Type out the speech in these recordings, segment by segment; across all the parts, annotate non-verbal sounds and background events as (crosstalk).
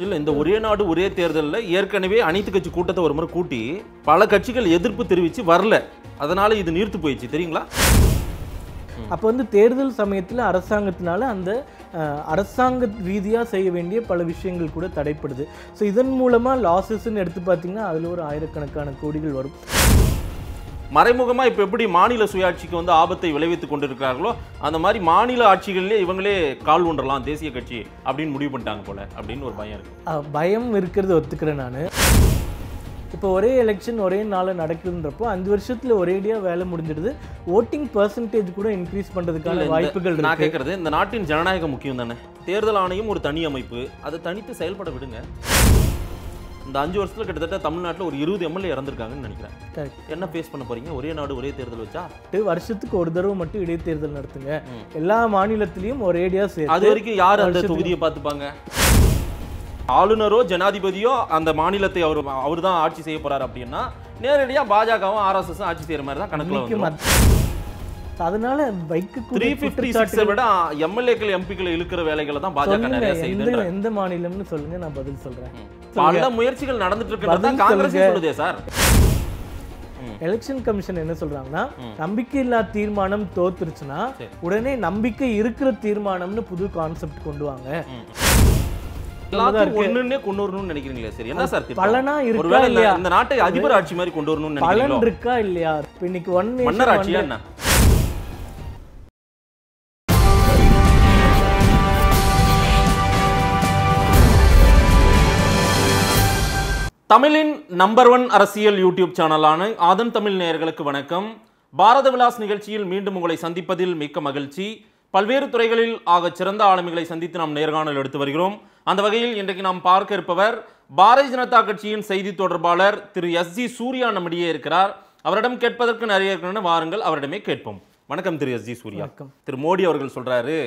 இல்லை இந்த ஒரே நாடு ஒரே தேர்தலில் ஏற்கனவே அனைத்து கட்சி கூட்டத்தை ஒரு முறை கூட்டி பல கட்சிகள் எதிர்ப்பு தெரிவித்து வரல அதனால் இது நிறுத்து போயிடுச்சு தெரியுங்களா அப்போ வந்து தேர்தல் சமயத்தில் அரசாங்கத்தினால அந்த அரசாங்க ரீதியாக செய்ய வேண்டிய பல விஷயங்கள் கூட தடைப்படுது ஸோ இதன் மூலமாக லாசஸ்ன்னு எடுத்து பார்த்தீங்கன்னா அதில் ஒரு ஆயிரக்கணக்கான கோடிகள் வரும் மறைமுகமாக இப்போ எப்படி மாநில சுயாட்சிக்கு வந்து ஆபத்தை விளைவித்துக் கொண்டிருக்கிறார்களோ அந்த மாதிரி மாநில ஆட்சிகளிலே இவங்களே கால் ஒன்றலாம் தேசிய கட்சி அப்படின்னு முடிவு பண்ணிட்டாங்க போல அப்படின்னு ஒரு பயம் இருக்கு பயம் இருக்கிறது ஒத்துக்கிறேன் நான் இப்போ ஒரே எலெக்ஷன் ஒரே நாளில் நடக்குதுன்றப்போ அஞ்சு வருஷத்தில் ஒரேடியாக வேலை முடிஞ்சிடுது ஓட்டிங் பர்சன்டேஜ் கூட இன்க்ரீஸ் பண்ணுறதுக்கான வாய்ப்புகள் நான் கேட்குறது இந்த நாட்டின் ஜனநாயகம் முக்கியம் தானே தேர்தல் ஆணையம் ஒரு தனி அமைப்பு அதை தனித்து செயல்பட விடுங்க இந்த அஞ்சு வருஷத்தில் கிட்டத்தட்ட தமிழ்நாட்டில் ஒரு இருபது எம்எல்ஏ இறந்துருக்காங்கன்னு நினைக்கிறேன் கரெக்ட் என்ன ஃபேஸ் பண்ண போறீங்க ஒரே நாடு ஒரே தேர்தல் வச்சா வருஷத்துக்கு ஒரு தடவை மட்டும் இடைத்தேர்தல் நடத்துங்க எல்லா மாநிலத்திலையும் ஒரேடியா சேர்த்து அது வரைக்கும் யார் அந்த தொகுதியை பார்த்துப்பாங்க ஆளுநரோ ஜனாதிபதியோ அந்த மாநிலத்தை அவர் அவர் தான் ஆட்சி செய்ய போறாரு அப்படின்னா நேரடியாக பாஜகவும் ஆர்எஸ்எஸும் ஆட்சி செய்யற மாதிரி தான் கணக்கு அதனால பைக்கு த்ரீ ஃபிஃப்டி சிக்ஸை விட எம்எல்ஏக்கள் எம்பிக்கள் இழுக்கிற வேலைகளை தான் பாஜக நிறைய செய்யுது எந்த மாநிலம்னு சொல்லுங்க நான் பதில் சொல்றேன் பல முயற்சிகள் நடந்துட்டு இருக்கிறது காங்கிரஸ் சொல்லுதே சார் எலெக்ஷன் கமிஷன் என்ன சொல்றாங்கன்னா நம்பிக்கை இல்லாத தீர்மானம் தோத்துருச்சுன்னா உடனே நம்பிக்கை இருக்கிற தீர்மானம்னு புது கான்செப்ட் கொண்டு வாங்க பலனா இருக்கா இல்லையா இந்த நாட்டை அதிபர் ஆட்சி மாதிரி கொண்டு வரணும்னு இருக்கா இல்லையா இன்னைக்கு ஒன் மன்னர் என்ன தமிழின் நம்பர் ஒன் அரசியல் யூடியூப் சேனலான ஆதன் தமிழ் நேயர்களுக்கு வணக்கம் பாரத விலாஸ் நிகழ்ச்சியில் மீண்டும் உங்களை சந்திப்பதில் மிக்க மகிழ்ச்சி பல்வேறு துறைகளில் ஆக சிறந்த ஆளுமைகளை சந்தித்து நாம் நேர்காணல் எடுத்து வருகிறோம் அந்த வகையில் இன்றைக்கு நாம் பார்க்க இருப்பவர் பாரதிய ஜனதா கட்சியின் செய்தி தொடர்பாளர் திரு எஸ் ஜி சூர்யா நம்மிடையே இருக்கிறார் அவரிடம் கேட்பதற்கு நிறைய இருக்கணும்னு வாருங்கள் அவரிடமே கேட்போம் வணக்கம் திரு எஸ் ஜி சூர்யா திரு மோடி அவர்கள் சொல்றாரு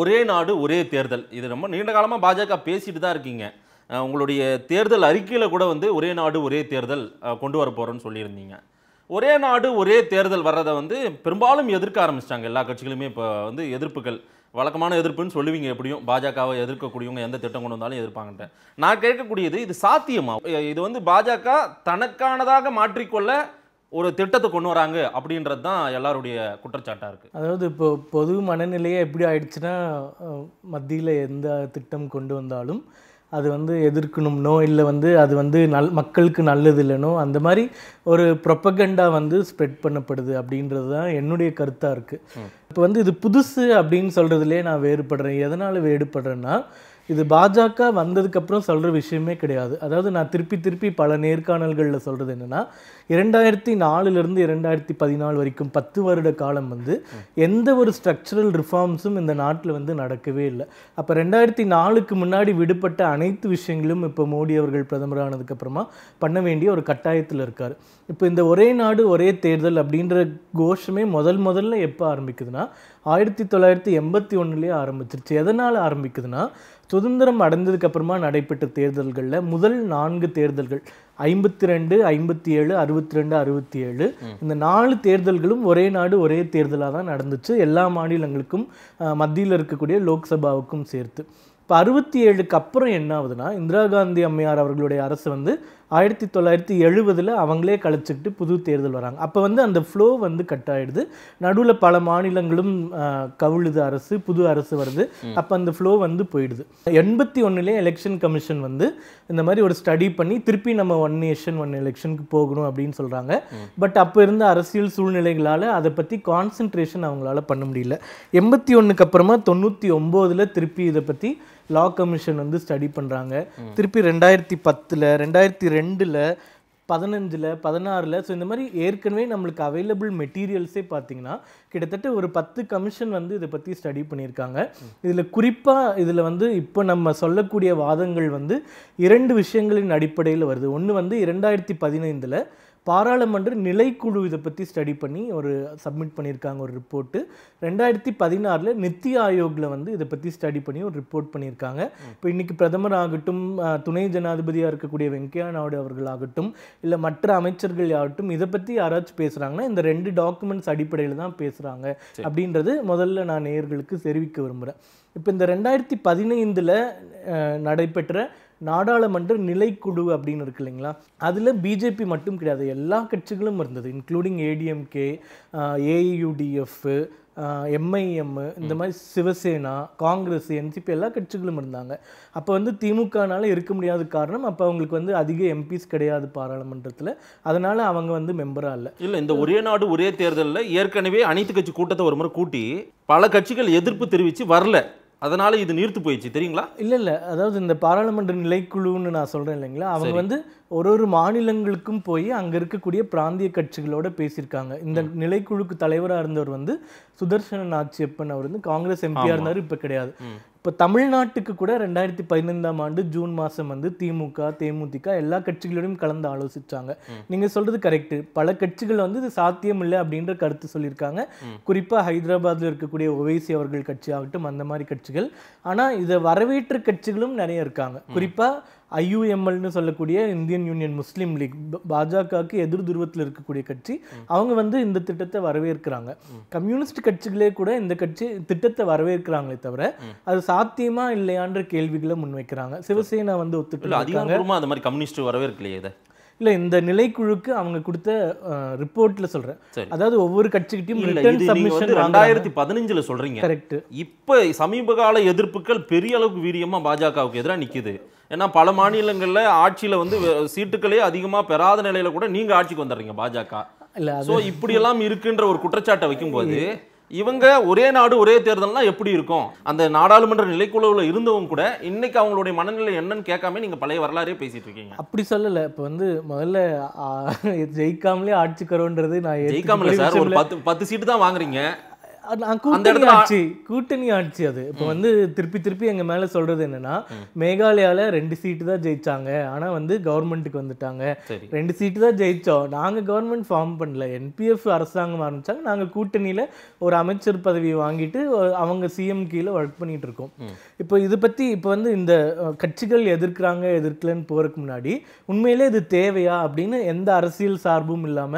ஒரே நாடு ஒரே தேர்தல் இது ரொம்ப நீண்ட காலமாக பாஜக பேசிட்டு தான் இருக்கீங்க உங்களுடைய தேர்தல் அறிக்கையில் கூட வந்து ஒரே நாடு ஒரே தேர்தல் கொண்டு வர போகிறோம்னு சொல்லியிருந்தீங்க ஒரே நாடு ஒரே தேர்தல் வர்றதை வந்து பெரும்பாலும் எதிர்க்க ஆரம்பிச்சிட்டாங்க எல்லா கட்சிகளுமே இப்போ வந்து எதிர்ப்புகள் வழக்கமான எதிர்ப்புன்னு சொல்லுவீங்க எப்படியும் பாஜகவை எதிர்க்கக்கூடியவங்க எந்த திட்டம் கொண்டு வந்தாலும் எதிர்ப்பாங்கன்ட்டு நான் கேட்கக்கூடியது இது சாத்தியமா இது வந்து பாஜக தனக்கானதாக மாற்றிக்கொள்ள ஒரு திட்டத்தை கொண்டு வராங்க அப்படின்றது தான் எல்லாருடைய குற்றச்சாட்டாக இருக்குது அதாவது இப்போ பொது மனநிலையே எப்படி ஆயிடுச்சுன்னா மத்தியில் எந்த திட்டம் கொண்டு வந்தாலும் அது வந்து எதிர்க்கணும்னோ இல்லை வந்து அது வந்து நல் மக்களுக்கு நல்லது இல்லைனோ அந்த மாதிரி ஒரு ப்ரொப்பகண்டா வந்து ஸ்ப்ரெட் பண்ணப்படுது அப்படின்றது தான் என்னுடைய கருத்தாக இருக்குது இப்போ வந்து இது புதுசு அப்படின்னு சொல்கிறதுலே நான் வேறுபடுறேன் எதனால் வேறுபடுறேன்னா இது பாஜக வந்ததுக்கப்புறம் சொல்கிற விஷயமே கிடையாது அதாவது நான் திருப்பி திருப்பி பல நேர்காணல்களில் சொல்கிறது என்னென்னா இரண்டாயிரத்தி நாலுலேருந்து இரண்டாயிரத்தி பதினாலு வரைக்கும் பத்து வருட காலம் வந்து எந்த ஒரு ஸ்ட்ரக்சரல் ரிஃபார்ம்ஸும் இந்த நாட்டில் வந்து நடக்கவே இல்லை அப்போ ரெண்டாயிரத்தி நாலுக்கு முன்னாடி விடுபட்ட அனைத்து விஷயங்களும் இப்போ மோடி அவர்கள் பிரதமர் ஆனதுக்கப்புறமா பண்ண வேண்டிய ஒரு கட்டாயத்தில் இருக்கார் இப்போ இந்த ஒரே நாடு ஒரே தேர்தல் அப்படின்ற கோஷமே முதல் முதல்ல எப்போ ஆரம்பிக்குதுன்னா ஆயிரத்தி தொள்ளாயிரத்தி எண்பத்தி ஒன்றுலேயே ஆரம்பிச்சிருச்சு எதனால் ஆரம்பிக்குதுன்னா சுதந்திரம் அடைந்ததுக்கு அப்புறமா நடைபெற்ற தேர்தல்களில் முதல் நான்கு தேர்தல்கள் ஐம்பத்தி ரெண்டு ஐம்பத்தி ஏழு அறுபத்தி ரெண்டு அறுபத்தி ஏழு இந்த நாலு தேர்தல்களும் ஒரே நாடு ஒரே தேர்தலாக தான் நடந்துச்சு எல்லா மாநிலங்களுக்கும் மத்தியில் இருக்கக்கூடிய லோக்சபாவுக்கும் சேர்த்து இப்போ அறுபத்தி ஏழுக்கு அப்புறம் என்ன ஆகுதுன்னா இந்திரா காந்தி அம்மையார் அவர்களுடைய அரசு வந்து ஆயிரத்தி தொள்ளாயிரத்தி எழுபதில் அவங்களே கழிச்சுக்கிட்டு புது தேர்தல் வராங்க அப்போ வந்து அந்த ஃப்ளோ வந்து கட் ஆகிடுது நடுவில் பல மாநிலங்களும் கவிழுது அரசு புது அரசு வருது அப்போ அந்த ஃப்ளோ வந்து போயிடுது எண்பத்தி ஒன்றுலேயே எலெக்ஷன் கமிஷன் வந்து இந்த மாதிரி ஒரு ஸ்டடி பண்ணி திருப்பி நம்ம ஒன் நேஷன் ஒன் எலெக்ஷனுக்கு போகணும் அப்படின்னு சொல்கிறாங்க பட் அப்போ இருந்த அரசியல் சூழ்நிலைகளால் அதை பற்றி கான்சன்ட்ரேஷன் அவங்களால பண்ண முடியல எண்பத்தி ஒன்றுக்கு அப்புறமா தொண்ணூற்றி ஒம்போதில் திருப்பி இதை பற்றி லா கமிஷன் வந்து ஸ்டடி பண்ணுறாங்க திருப்பி ரெண்டாயிரத்தி பத்தில் ரெண்டாயிரத்தி ரெண்டில் பதினஞ்சில் பதினாறில் ஸோ இந்த மாதிரி ஏற்கனவே நம்மளுக்கு அவைலபிள் மெட்டீரியல்ஸே பார்த்தீங்கன்னா கிட்டத்தட்ட ஒரு பத்து கமிஷன் வந்து இதை பற்றி ஸ்டடி பண்ணியிருக்காங்க இதில் குறிப்பாக இதில் வந்து இப்போ நம்ம சொல்லக்கூடிய வாதங்கள் வந்து இரண்டு விஷயங்களின் அடிப்படையில் வருது ஒன்று வந்து இரண்டாயிரத்தி பதினைந்தில் பாராளுமன்ற நிலைக்குழு இதை பற்றி ஸ்டடி பண்ணி ஒரு சப்மிட் பண்ணியிருக்காங்க ஒரு ரிப்போர்ட்டு ரெண்டாயிரத்தி பதினாறில் நித்தி ஆயோகில் வந்து இதை பற்றி ஸ்டடி பண்ணி ஒரு ரிப்போர்ட் பண்ணியிருக்காங்க இப்போ இன்றைக்கி பிரதமர் ஆகட்டும் துணை ஜனாதிபதியாக இருக்கக்கூடிய வெங்கையா நாயுடு அவர்களாகட்டும் இல்லை மற்ற அமைச்சர்கள் ஆகட்டும் இதை பற்றி யாராச்சும் பேசுகிறாங்கன்னா இந்த ரெண்டு டாக்குமெண்ட்ஸ் அடிப்படையில் தான் பேசுகிறாங்க அப்படின்றது முதல்ல நான் நேர்களுக்கு தெரிவிக்க விரும்புகிறேன் இப்போ இந்த ரெண்டாயிரத்தி பதினைந்தில் நடைபெற்ற நாடாளுமன்ற நிலைக்குழு அப்படின்னு இருக்கு இல்லைங்களா அதில் பிஜேபி மட்டும் கிடையாது எல்லா கட்சிகளும் இருந்தது இன்க்ளூடிங் ஏடிஎம்கே ஏயுடிஎஃப் எம்ஐஎம் இந்த மாதிரி சிவசேனா காங்கிரஸ் என்சிபி எல்லா கட்சிகளும் இருந்தாங்க அப்போ வந்து திமுகனால இருக்க முடியாத காரணம் அப்போ அவங்களுக்கு வந்து அதிக எம்பிஸ் கிடையாது பாராளுமன்றத்தில் அதனால் அவங்க வந்து மெம்பராக இல்லை இல்லை இந்த ஒரே நாடு ஒரே தேர்தலில் ஏற்கனவே அனைத்து கட்சி கூட்டத்தை ஒரு முறை கூட்டி பல கட்சிகள் எதிர்ப்பு தெரிவித்து வரல அதனால இது நீர்த்து போயிடுச்சு தெரியுங்களா இல்லை இல்லை அதாவது இந்த பாராளுமன்ற நிலைக்குழுன்னு நான் சொல்கிறேன் இல்லைங்களா அவங்க வந்து ஒரு ஒரு மாநிலங்களுக்கும் போய் அங்கே இருக்கக்கூடிய பிராந்திய கட்சிகளோட பேசியிருக்காங்க இந்த நிலைக்குழுக்கு தலைவராக இருந்தவர் வந்து சுதர்சன ஆட்சியப்பன் அவர் வந்து காங்கிரஸ் எம்பியாக இருந்தார் இப்போ கிடையாது இப்போ தமிழ்நாட்டுக்கு கூட ரெண்டாயிரத்தி பதினைந்தாம் ஆண்டு ஜூன் மாதம் வந்து திமுக தேமுதிக எல்லா கட்சிகளோடையும் கலந்து ஆலோசிச்சாங்க நீங்கள் சொல்கிறது கரெக்டு பல கட்சிகள் வந்து இது சாத்தியம் இல்லை அப்படின்ற கருத்து சொல்லியிருக்காங்க குறிப்பாக ஹைதராபாத்தில் இருக்கக்கூடிய ஒவைசி அவர்கள் கட்சி ஆகட்டும் அந்த மாதிரி கட்சிகள் ஆனால் இதை வரவேற்று கட்சிகளும் நிறைய இருக்காங்க குறிப்பாக ஐயூஎம்எல்னு சொல்லக்கூடிய இந்தியன் யூனியன் முஸ்லீம் லீக் பாஜகவுக்கு எதிர் துருவத்தில் இருக்கக்கூடிய கட்சி அவங்க வந்து இந்த திட்டத்தை வரவேற்கிறாங்க கம்யூனிஸ்ட் கட்சிகளே கூட இந்த கட்சி திட்டத்தை வரவேற்கிறாங்களே தவிர அது சாத்தியமா இல்லையான்ற கேள்விகளை முன்வைக்கிறாங்க சிவசேனா வந்து ஒத்துக்கல அதிகாரப்பூர்வமாக அந்த மாதிரி கம்யூனிஸ்ட் வரவேற்கலையே இதை இல்லை இந்த நிலைக்குழுக்கு அவங்க கொடுத்த ரிப்போர்ட்ல சொல்றேன் அதாவது ஒவ்வொரு கட்சிக்கிட்டையும் ரெண்டாயிரத்தி பதினஞ்சுல சொல்றீங்க கரெக்ட் இப்போ சமீப கால எதிர்ப்புகள் பெரிய அளவுக்கு வீரியமா பாஜகவுக்கு எதிராக நிக்குது ஏன்னா பல மாநிலங்களில் ஆட்சியில் வந்து சீட்டுகளே அதிகமாக பெறாத நிலையில் கூட நீங்கள் ஆட்சிக்கு வந்துடுறீங்க பாஜக இல்லை ஸோ இப்படியெல்லாம் இருக்குன்ற ஒரு குற்றச்சாட்டை வைக்கும்போது இவங்க ஒரே நாடு ஒரே தேர்தல்னா எப்படி இருக்கும் அந்த நாடாளுமன்ற நிலைக்குழுவில் இருந்தவங்க கூட இன்னைக்கு அவங்களுடைய மனநிலை என்னன்னு கேட்காம நீங்கள் பழைய வரலாறே பேசிட்டு இருக்கீங்க அப்படி சொல்லலை இப்போ வந்து முதல்ல (laughs) ஜெயிக்காமலே ஆட்சிக்கிறோன்றது நான் ஜெயிக்காமலே சார் ஒரு பத்து பத்து சீட்டு தான் வாங்குறீங்க கூட்டணி ஆட்சி கூட்டணி ஆட்சி அது இப்போ வந்து திருப்பி திருப்பி எங்க மேல சொல்றது என்னன்னா மேகாலயால ரெண்டு சீட்டு தான் ஜெயிச்சாங்க ஆனா வந்து கவர்மெண்ட்டுக்கு வந்துட்டாங்க ரெண்டு சீட்டு தான் ஜெயிச்சோம் நாங்க கவர்மெண்ட் ஃபார்ம் பண்ணல என்பிஎஃப் அரசாங்கம் ஆரம்பிச்சாங்க நாங்க கூட்டணியில ஒரு அமைச்சர் பதவி வாங்கிட்டு அவங்க சிஎம் கீழே ஒர்க் பண்ணிட்டு இருக்கோம் இப்போ இது பத்தி இப்போ வந்து இந்த கட்சிகள் எதிர்க்கிறாங்க எதிர்க்கலன்னு போறதுக்கு முன்னாடி உண்மையிலே இது தேவையா அப்படின்னு எந்த அரசியல் சார்பும் இல்லாம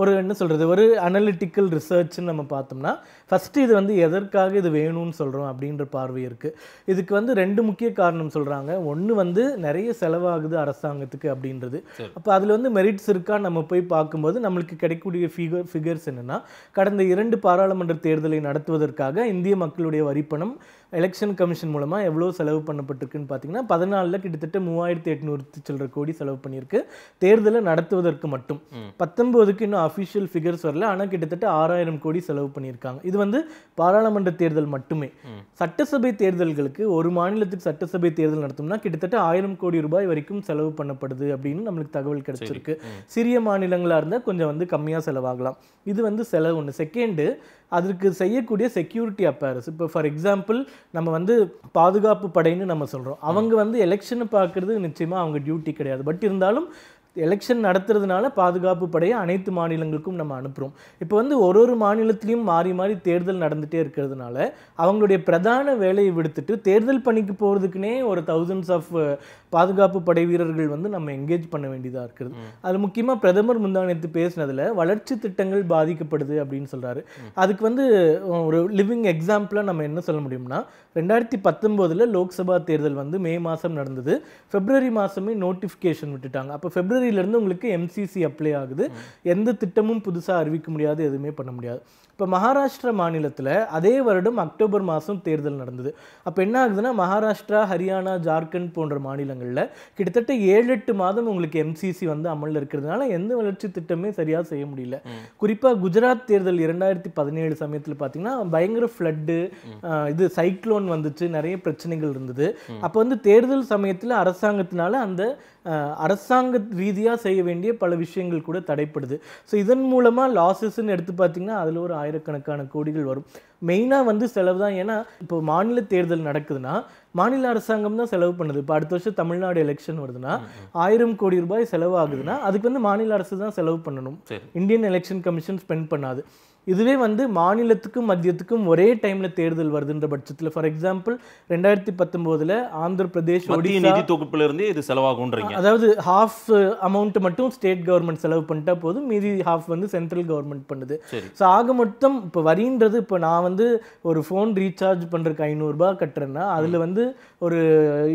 ஒரு என்ன சொல்றது ஒரு அனலிட்டிக்கல் ரிசர்ச்னு நம்ம பார்த்தோம்னா ஃபஸ்ட்டு இது வந்து எதற்காக இது வேணும்னு சொல்கிறோம் அப்படின்ற பார்வை இருக்குது இதுக்கு வந்து ரெண்டு முக்கிய காரணம் சொல்கிறாங்க ஒன்று வந்து நிறைய செலவாகுது அரசாங்கத்துக்கு அப்படின்றது அப்போ அதில் வந்து மெரிட்ஸ் இருக்கான்னு நம்ம போய் பார்க்கும்போது நம்மளுக்கு கிடைக்கக்கூடிய ஃபிகர் ஃபிகர்ஸ் என்னென்னா கடந்த இரண்டு பாராளுமன்ற தேர்தலை நடத்துவதற்காக இந்திய மக்களுடைய வரிப்பணம் எலெக்ஷன் கமிஷன் மூலமாக எவ்வளோ செலவு பண்ணப்பட்டிருக்குன்னு பார்த்தீங்கன்னா பதினாலில் கிட்டத்தட்ட மூவாயிரத்தி எட்நூறு சில்லற கோடி செலவு பண்ணியிருக்கு தேர்தலை நடத்துவதற்கு மட்டும் பத்தொன்பதுக்கு இன்னும் அஃபிஷியல் ஃபிகர்ஸ் வரல ஆனால் கிட்டத்தட்ட ஆறாயிரம் கோடி செலவு பண்ணியிருக்காங்க இது வந்து பாராளுமன்ற தேர்தல் மட்டுமே சட்டசபை தேர்தல்களுக்கு ஒரு மாநிலத்துக்கு சட்டசபை தேர்தல் நடத்தோம்னா கிட்டத்தட்ட ஆயிரம் கோடி ரூபாய் வரைக்கும் செலவு பண்ணப்படுது அப்படின்னு நம்மளுக்கு தகவல் கிடைச்சிருக்கு சிறிய மாநிலங்களாக இருந்தால் கொஞ்சம் வந்து கம்மியாக செலவாகலாம் இது வந்து செலவு ஒன்று செகண்டு அதற்கு செய்யக்கூடிய செக்யூரிட்டி அப்பேரஸ் இப்போ ஃபார் எக்ஸாம்பிள் நம்ம வந்து பாதுகாப்பு படைன்னு நம்ம சொல்கிறோம் அவங்க வந்து எலெக்ஷனை பார்க்குறது நிச்சயமாக அவங்க டியூட்டி கிடையாது பட் இருந்தாலும் எலெக்ஷன் நடத்துறதுனால பாதுகாப்பு படையை அனைத்து மாநிலங்களுக்கும் நம்ம அனுப்புகிறோம் இப்போ வந்து ஒரு ஒரு மாநிலத்திலையும் மாறி மாறி தேர்தல் நடந்துகிட்டே இருக்கிறதுனால அவங்களுடைய பிரதான வேலையை விடுத்துட்டு தேர்தல் பணிக்கு போகிறதுக்குனே ஒரு தௌசண்ட்ஸ் ஆஃப் பாதுகாப்பு படை வீரர்கள் வந்து நம்ம என்கேஜ் பண்ண வேண்டியதாக இருக்கிறது அது முக்கியமாக பிரதமர் முந்தானத்து பேசினதில் வளர்ச்சி திட்டங்கள் பாதிக்கப்படுது அப்படின்னு சொல்கிறாரு அதுக்கு வந்து ஒரு லிவிங் எக்ஸாம்பிளாக நம்ம என்ன சொல்ல முடியும்னா ரெண்டாயிரத்தி பத்தொம்போதில் லோக்சபா தேர்தல் வந்து மே மாதம் நடந்தது ஃபெப்ரவரி மாதமே நோட்டிஃபிகேஷன் விட்டுட்டாங்க அப்போ ஃபெப்ரவரி ஜனவரியிலேருந்து உங்களுக்கு எம்சிசி அப்ளை ஆகுது எந்த திட்டமும் புதுசாக அறிவிக்க முடியாது எதுவுமே பண்ண முடியாது இப்போ மகாராஷ்டிரா மாநிலத்தில் அதே வருடம் அக்டோபர் மாதம் தேர்தல் நடந்தது அப்போ என்ன ஆகுதுன்னா மகாராஷ்டிரா ஹரியானா ஜார்க்கண்ட் போன்ற மாநிலங்களில் கிட்டத்தட்ட ஏழு எட்டு மாதம் உங்களுக்கு எம்சிசி வந்து அமலில் இருக்கிறதுனால எந்த வளர்ச்சி திட்டமே சரியாக செய்ய முடியல குறிப்பாக குஜராத் தேர்தல் இரண்டாயிரத்தி பதினேழு சமயத்தில் பார்த்தீங்கன்னா பயங்கர ஃப்ளட்டு இது சைக்ளோன் வந்துச்சு நிறைய பிரச்சனைகள் இருந்தது அப்போ வந்து தேர்தல் சமயத்தில் அரசாங்கத்தினால அந்த அரசாங்க ரீதியாக செய்ய வேண்டிய பல விஷயங்கள் கூட தடைப்படுது ஸோ இதன் மூலமாக லாஸஸ்ன்னு எடுத்து பார்த்திங்கன்னா அதில் ஒரு ஆயிரக்கணக்கான கோடிகள் வரும் மெயினாக வந்து செலவு தான் ஏன்னா இப்போ மாநில தேர்தல் நடக்குதுன்னா மாநில அரசாங்கம் தான் செலவு பண்ணுது இப்போ அடுத்த வருஷம் தமிழ்நாடு எலெக்ஷன் வருதுன்னா ஆயிரம் கோடி ரூபாய் ஆகுதுன்னா அதுக்கு வந்து மாநில அரசு தான் செலவு பண்ணணும் இந்தியன் எலெக்ஷன் கமிஷன் ஸ்பெண்ட் பண்ணாது இதுவே வந்து மாநிலத்துக்கும் மத்தியத்துக்கும் ஒரே டைம்ல தேர்தல் வருதுன்ற பட்சத்தில் ஃபார் எக்ஸாம்பிள் ரெண்டாயிரத்தி பத்தொன்பதுல ஆந்திர பிரதேஷ் நிதி நிதி இருந்து இது செலவாகும்ன்றீங்க அதாவது ஹாஃப் அமௌண்ட் uh, மட்டும் ஸ்டேட் கவர்மெண்ட் செலவு பண்ணிட்டா போதும் மீதி ஹாஃப் வந்து சென்ட்ரல் கவர்மெண்ட் பண்ணுது ஸோ ஆக மொத்தம் இப்போ வரின்றது இப்போ நான் வந்து ஒரு ஃபோன் ரீசார்ஜ் பண்ணுறக்கு ஐநூறுரூபா கட்டுறேன்னா அதுல வந்து ஒரு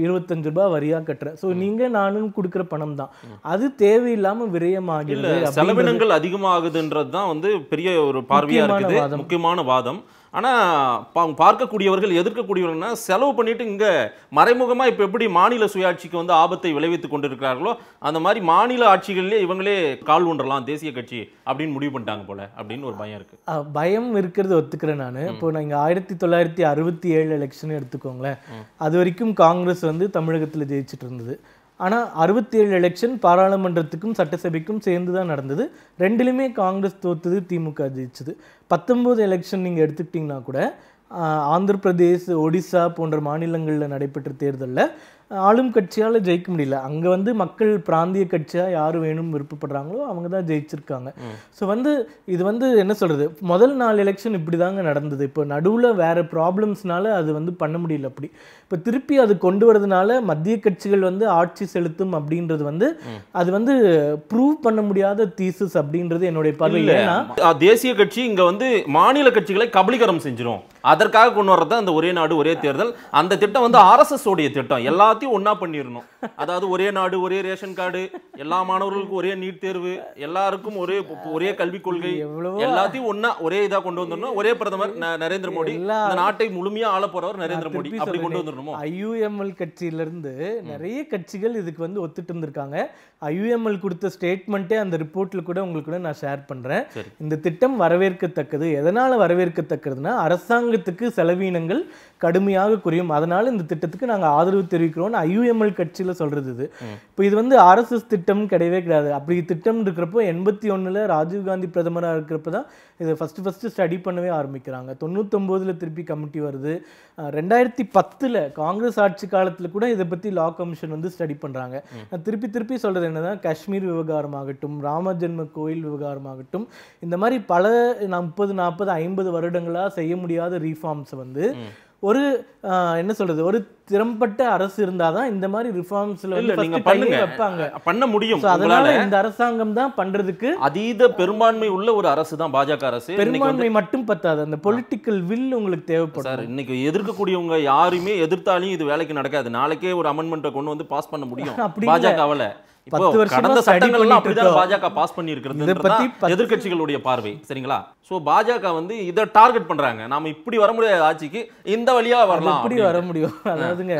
இருபத்தஞ்சு ரூபா வரியா கட்டுறேன் ஸோ நீங்க நானும் கொடுக்குற பணம் தான் அது தேவையில்லாம விரயமாகிறது செலவினங்கள் அதிகமாகுதுன்றது தான் வந்து பெரிய ஒரு பார்வையாக இருக்குது முக்கியமான வாதம் ஆனால் பார்க்கக்கூடியவர்கள் எதிர்க்கக்கூடியவர்கள்னா செலவு பண்ணிட்டு இங்கே மறைமுகமாக இப்போ எப்படி மாநில சுயாட்சிக்கு வந்து ஆபத்தை விளைவித்து கொண்டிருக்கிறார்களோ அந்த மாதிரி மாநில ஆட்சிகள்லேயே இவங்களே கால் ஒன்றலாம் தேசிய கட்சி அப்படின்னு முடிவு பண்ணிட்டாங்க போல அப்படின்னு ஒரு பயம் இருக்குது பயம் இருக்கிறது ஒத்துக்கிறேன் நான் இப்போ நான் இங்கே ஆயிரத்தி தொள்ளாயிரத்தி அறுபத்தி ஏழு எலெக்ஷன் எடுத்துக்கோங்களேன் அது வரைக்கும் காங்கிரஸ் வந்து தமிழகத்தில் ஜெயிச்சுட்டு இருந்தது ஆனால் அறுபத்தேழு எலெக்ஷன் பாராளுமன்றத்துக்கும் சட்டசபைக்கும் சேர்ந்து தான் நடந்தது ரெண்டிலுமே காங்கிரஸ் தோத்துது திமுக ஜெயிச்சது பத்தொம்போது எலெக்ஷன் நீங்கள் எடுத்துக்கிட்டிங்கன்னா கூட ஆந்திர பிரதேஷ் ஒடிசா போன்ற மாநிலங்களில் நடைபெற்ற தேர்தலில் ஆளும் கட்சியால் ஜெயிக்க முடியல அங்கே வந்து மக்கள் பிராந்திய கட்சியாக யார் வேணும் விருப்பப்படுறாங்களோ அவங்க தான் ஜெயிச்சிருக்காங்க ஸோ வந்து இது வந்து என்ன சொல்கிறது முதல் நாள் எலெக்ஷன் இப்படி தாங்க நடந்தது இப்போ நடுவில் வேறு ப்ராப்ளம்ஸ்னால அது வந்து பண்ண முடியல அப்படி இப்போ திருப்பி அது கொண்டு வரதுனால மத்திய கட்சிகள் வந்து ஆட்சி செலுத்தும் அப்படின்றது வந்து அது வந்து ப்ரூவ் பண்ண முடியாத தீசஸ் அப்படின்றது என்னுடைய பார்வையில் தேசிய கட்சி இங்கே வந்து மாநில கட்சிகளை கபலீகரம் செஞ்சிடும் அதற்காக கொண்டு வர்றது அந்த ஒரே நாடு ஒரே தேர்தல் அந்த திட்டம் வந்து ஆர்எஸ்எஸ் உடைய திட்டம் எல்லாத்தையும் எல்லாத்தையும் ஒன்றா பண்ணிடணும் அதாவது ஒரே நாடு ஒரே ரேஷன் கார்டு எல்லா மாணவர்களுக்கும் ஒரே நீட் தேர்வு எல்லாருக்கும் ஒரே ஒரே கல்விக் கொள்கை எல்லாத்தையும் ஒன்னா ஒரே இதா கொண்டு வந்துடணும் ஒரே பிரதமர் நரேந்திர மோடி நாட்டை முழுமையா ஆள போறவர் நரேந்திர மோடி அப்படி கொண்டு வந்துடணுமோ ஐயூஎம்எல் கட்சியிலிருந்து நிறைய கட்சிகள் இதுக்கு வந்து ஒத்துட்டு இருந்திருக்காங்க ஐயூஎம்எல் கொடுத்த ஸ்டேட்மெண்ட்டே அந்த ரிப்போர்ட்ல கூட உங்களுக்கு கூட நான் ஷேர் பண்றேன் இந்த திட்டம் வரவேற்கத்தக்கது எதனால வரவேற்கத்தக்கதுன்னா அரசாங்கத்துக்கு செலவீனங்கள் கடுமையாக குறையும் அதனால இந்த திட்டத்துக்கு நாங்கள் ஆதரவு தெரிவிக்கிறோம்னு ஐயூஎம்எல் கட்சியில் விஷயத்தில் சொல்கிறது இது இப்போ இது வந்து ஆர்எஸ்எஸ் திட்டம் கிடையவே கிடையாது அப்படி திட்டம் இருக்கிறப்போ எண்பத்தி ஒன்றில் ராஜீவ்காந்தி பிரதமராக இருக்கிறப்ப தான் இதை ஃபஸ்ட்டு ஃபஸ்ட்டு ஸ்டடி பண்ணவே ஆரம்பிக்கிறாங்க தொண்ணூத்தொம்போதில் திருப்பி கமிட்டி வருது ரெண்டாயிரத்தி பத்தில் காங்கிரஸ் ஆட்சி காலத்தில் கூட இதை பற்றி லா கமிஷன் வந்து ஸ்டடி பண்ணுறாங்க நான் திருப்பி திருப்பி சொல்கிறது என்ன காஷ்மீர் விவகாரமாகட்டும் ராம ஜென்ம கோயில் விவகாரமாகட்டும் இந்த மாதிரி பல முப்பது நாற்பது ஐம்பது வருடங்களாக செய்ய முடியாத ரீஃபார்ம்ஸ் வந்து ஒரு என்ன சொல்றது ஒரு திறம்பட்ட அரசு இருந்தா தான் இந்த மாதிரி ரிஃபார்ம்ஸ்ல வைப்பாங்க பண்ண முடியும் அதனால இந்த அரசாங்கம் தான் பண்றதுக்கு அதீத பெரும்பான்மை உள்ள ஒரு அரசு தான் பாஜக அரசு பெரும்பான்மை மட்டும் பத்தாது அந்த பொலிட்டிக்கல் வில் உங்களுக்கு தேவைப்படும் இன்னைக்கு எதிர்க்கக்கூடியவங்க யாருமே எதிர்த்தாலையும் இது வேலைக்கு நடக்காது நாளைக்கே ஒரு அமெண்ட்மெண்ட்டை கொண்டு வந்து பாஸ் பண்ண முடியும் (laughs) பாஜகவில் பத்து வருஷம் சட்டங்கள்லாம் அப்படிதான் பாஜக பாஸ் பண்ணி இருக்கிறது எதிர்கட்சிகளுடைய பார்வை சரிங்களா சோ பாஜக வந்து இதை டார்கெட் பண்றாங்க நாம இப்படி வர முடியாத ஆட்சிக்கு இந்த வழியா வரலாம் இப்படி வர முடியும் அதாவதுங்க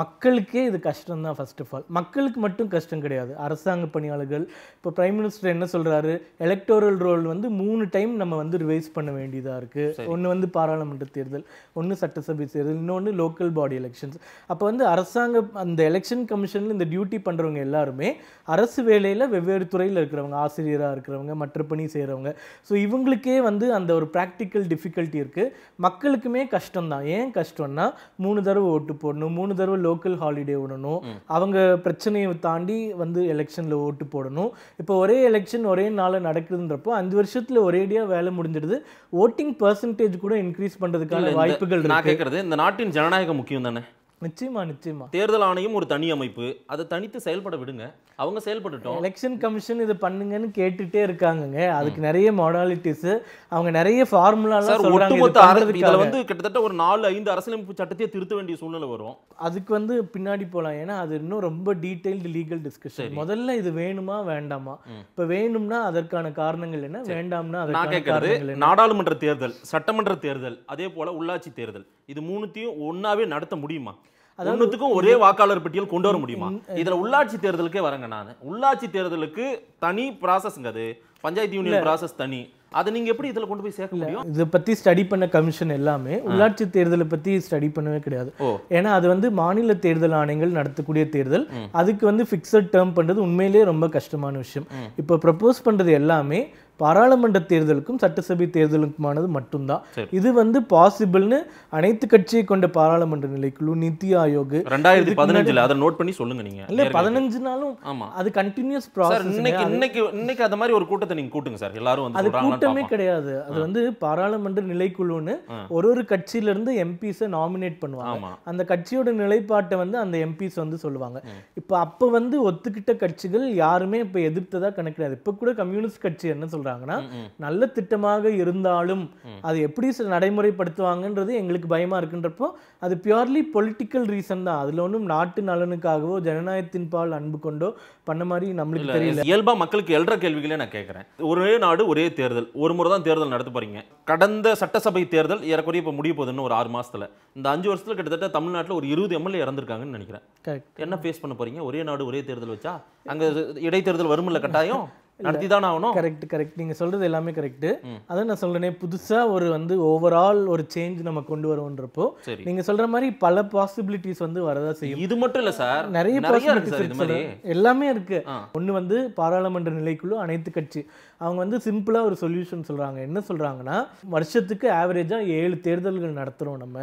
மக்களுக்கே இது கஷ்டம் தான் ஃபஸ்ட் ஆஃப் ஆல் மக்களுக்கு மட்டும் கஷ்டம் கிடையாது அரசாங்க பணியாளர்கள் இப்போ பிரைம் மினிஸ்டர் என்ன சொல்கிறாரு எலக்டோரல் ரோல் வந்து மூணு டைம் நம்ம வந்து ரிவைஸ் பண்ண வேண்டியதாக இருக்குது ஒன்று வந்து பாராளுமன்ற தேர்தல் ஒன்று சட்டசபை தேர்தல் இன்னொன்று லோக்கல் பாடி எலெக்ஷன்ஸ் அப்போ வந்து அரசாங்க அந்த எலெக்ஷன் கமிஷனில் இந்த டியூட்டி பண்ணுறவங்க எல்லாருமே அரசு வேலையில் வெவ்வேறு துறையில் இருக்கிறவங்க ஆசிரியராக இருக்கிறவங்க மற்ற பணி செய்கிறவங்க ஸோ இவங்களுக்கே வந்து அந்த ஒரு ப்ராக்டிக்கல் டிஃபிகல்ட்டி இருக்குது மக்களுக்குமே கஷ்டம் தான் ஏன் கஷ்டம்னா மூணு தடவை ஓட்டு போடணும் மூணு தடவை லோக்கல் ஹாலிடே விடணும் அவங்க பிரச்சனையை தாண்டி வந்து எலெக்ஷனில் ஓட்டு போடணும் இப்போ ஒரே எலெக்ஷன் ஒரே நாளில் நடக்குதுன்றப்போ அஞ்சு வருஷத்தில் ஒரேடியாக வேலை முடிஞ்சிடுது ஓட்டிங் பர்சன்டேஜ் கூட இன்க்ரீஸ் பண்ணுறதுக்கான வாய்ப்புகள் நான் கேட்குறது இந்த நாட்டின் ஜனநாயகம் முக்கியம் தானே நிச்சயமா நிச்சயமா தேர்தல் ஆணையம் ஒரு தனி அமைப்பு அதை தனித்து செயல்பட விடுங்க அவங்க செயல்பட்டுட்டோம் எலெக்ஷன் கமிஷன் இது பண்ணுங்கன்னு கேட்டுட்டே இருக்காங்கங்க அதுக்கு நிறைய மாடாலிட்டிஸ் அவங்க நிறைய ஃபார்முலா ஒட்டுமொத்த இதுல வந்து கிட்டத்தட்ட ஒரு நாலு ஐந்து அரசியலமைப்பு சட்டத்தையே திருத்த வேண்டிய சூழ்நிலை வரும் அதுக்கு வந்து பின்னாடி போகலாம் ஏன்னா அது இன்னும் ரொம்ப டீட்டெயில்டு லீகல் டிஸ்கஷன் முதல்ல இது வேணுமா வேண்டாமா இப்ப வேணும்னா அதற்கான காரணங்கள் என்ன வேண்டாம்னா அதற்கான நாடாளுமன்ற தேர்தல் சட்டமன்ற தேர்தல் அதே போல உள்ளாட்சி தேர்தல் இது மூணுத்தையும் ஒன்னாவே நடத்த முடியுமா ஒன்றுத்துக்கும் ஒரே வாக்காளர் பட்டியல் கொண்டு வர முடியுமா இதுல உள்ளாட்சி தேர்தலுக்கே வரங்க நான் உள்ளாட்சி தேர்தலுக்கு தனி ப்ராசஸ்ங்க அது பஞ்சாயத்து யூனியன் ப்ராசஸ் தனி அதை நீங்கள் எப்படி இதில் கொண்டு போய் சேர்க்க முடியும் இதை பற்றி ஸ்டடி பண்ண கமிஷன் எல்லாமே உள்ளாட்சி தேர்தலை பற்றி ஸ்டடி பண்ணவே கிடையாது ஏன்னா அது வந்து மாநில தேர்தல் ஆணையங்கள் நடத்தக்கூடிய தேர்தல் அதுக்கு வந்து ஃபிக்ஸட் டேர்ம் பண்ணுறது உண்மையிலேயே ரொம்ப கஷ்டமான விஷயம் இப்போ ப்ரப்போஸ் பண்ணுறது எல்லாமே பாராளுமன்ற தேர்தலுக்கும் சட்டசபை தேர்தலுக்குமானது மட்டும்தான் இது வந்து பாசிபிள்னு அனைத்து கட்சியை கொண்ட பாராளுமன்ற நிலைக்குழு நிதி ஆயோக் ரெண்டாயிரத்தி பதினஞ்சுல அதை நோட் பண்ணி சொல்லுங்க நீங்க இல்ல நாளும் ஆமா அது கண்டினியூஸ் ப்ராசஸ் இன்னைக்கு இன்னைக்கு இன்னைக்கு அந்த மாதிரி ஒரு கூட்டத்தை நீங்க கூட்டுங்க சார் எல்லாரும் வந்து அது கூட்டமே கிடையாது அது வந்து பாராளுமன்ற நிலைக்குழுன்னு ஒரு ஒரு கட்சியில இருந்து எம்பிஸை நாமினேட் பண்ணுவாங்க அந்த கட்சியோட நிலைப்பாட்டை வந்து அந்த எம்பிஸ் வந்து சொல்லுவாங்க இப்ப அப்ப வந்து ஒத்துக்கிட்ட கட்சிகள் யாருமே இப்போ எதிர்த்ததா கணக்கிடாது இப்ப கூட கம்யூனிஸ்ட் கட்சி என்ன சொல்றாங்க பண்ணுறாங்கன்னா நல்ல திட்டமாக இருந்தாலும் அது எப்படி நடைமுறைப்படுத்துவாங்கன்றது எங்களுக்கு பயமா இருக்குன்றப்போ அது பியூர்லி பொலிட்டிக்கல் ரீசன் தான் அதுல ஒன்றும் நாட்டு நலனுக்காகவோ ஜனநாயகத்தின் பால் அன்பு கொண்டோ பண்ண மாதிரி நம்மளுக்கு தெரியல இயல்பா மக்களுக்கு எழுற கேள்விகளே நான் கேட்கறேன் ஒரே நாடு ஒரே தேர்தல் ஒரு முறை தான் தேர்தல் நடத்த போறீங்க கடந்த சட்டசபை தேர்தல் ஏறக்குறைய இப்போ முடிய போகுதுன்னு ஒரு ஆறு மாசத்துல இந்த அஞ்சு வருஷத்துல கிட்டத்தட்ட தமிழ்நாட்டில் ஒரு இருபது எம்எல்ஏ இறந்துருக்காங்கன்னு நினைக்கிறேன் என்ன ஃபேஸ் பண்ண போறீங்க ஒரே நாடு ஒரே தேர்தல் வச்சா அங்க இடைத்தேர்தல் வருமில்ல கட்டாயம் நடத்தி தான் ஆகணும் கரெக்ட் கரெக்ட் நீங்கள் சொல்கிறது எல்லாமே கரெக்டு அதான் நான் சொல்கிறேனே புதுசாக ஒரு வந்து ஓவரால் ஒரு சேஞ்ச் நம்ம கொண்டு வரோன்றப்போ நீங்கள் சொல்கிற மாதிரி பல பாசிபிலிட்டிஸ் வந்து வரதா செய்யும் இது மட்டும் இல்லை சார் நிறைய பாசிபிலிட்டிஸ் எல்லாமே இருக்கு ஒன்று வந்து பாராளுமன்ற நிலைக்குழு அனைத்து கட்சி அவங்க வந்து சிம்பிளாக ஒரு சொல்யூஷன் சொல்கிறாங்க என்ன சொல்கிறாங்கன்னா வருஷத்துக்கு ஆவரேஜாக ஏழு தேர்தல்கள் நடத்துகிறோம் நம்ம